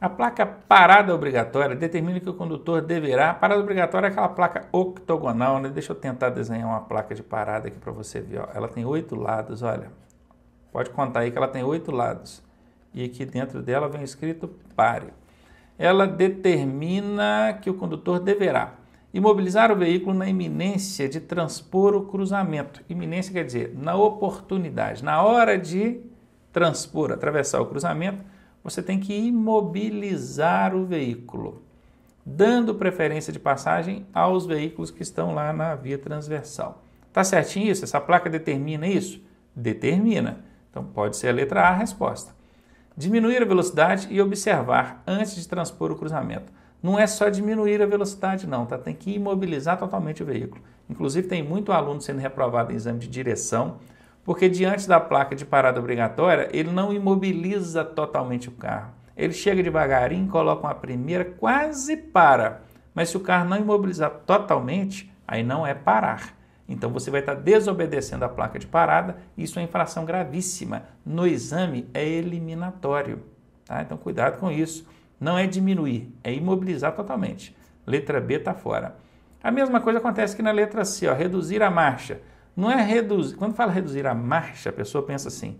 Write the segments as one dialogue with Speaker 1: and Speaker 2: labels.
Speaker 1: A placa parada obrigatória determina que o condutor deverá. Parada obrigatória é aquela placa octogonal, né? Deixa eu tentar desenhar uma placa de parada aqui para você ver. Ó. Ela tem oito lados, olha. Pode contar aí que ela tem oito lados. E aqui dentro dela vem escrito pare. Ela determina que o condutor deverá imobilizar o veículo na iminência de transpor o cruzamento. Iminência quer dizer na oportunidade, na hora de transpor, atravessar o cruzamento você tem que imobilizar o veículo, dando preferência de passagem aos veículos que estão lá na via transversal. Tá certinho isso? Essa placa determina isso? Determina. Então pode ser a letra A a resposta. Diminuir a velocidade e observar antes de transpor o cruzamento. Não é só diminuir a velocidade, não, tá? Tem que imobilizar totalmente o veículo. Inclusive, tem muito aluno sendo reprovado em exame de direção porque diante da placa de parada obrigatória, ele não imobiliza totalmente o carro. Ele chega devagarinho, coloca uma primeira, quase para. Mas se o carro não imobilizar totalmente, aí não é parar. Então você vai estar desobedecendo a placa de parada, isso é infração gravíssima. No exame é eliminatório. Tá? Então cuidado com isso. Não é diminuir, é imobilizar totalmente. Letra B está fora. A mesma coisa acontece que na letra C, ó, reduzir a marcha. Não é reduzir. Quando fala reduzir a marcha, a pessoa pensa assim: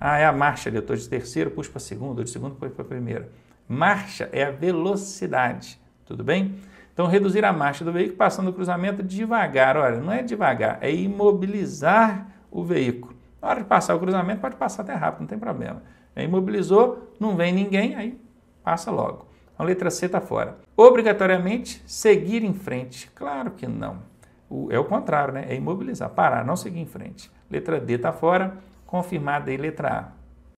Speaker 1: ah, é a marcha ali, eu estou de terceiro, puxo para segundo, de segundo puxo para primeiro. Marcha é a velocidade, tudo bem? Então, reduzir a marcha do veículo passando o cruzamento devagar. Olha, não é devagar, é imobilizar o veículo. Na hora de passar o cruzamento, pode passar até rápido, não tem problema. É imobilizou, não vem ninguém, aí passa logo. A letra C está fora. Obrigatoriamente seguir em frente? Claro que não é o contrário, né? É imobilizar, parar, não seguir em frente. Letra D está fora, confirmada aí letra A.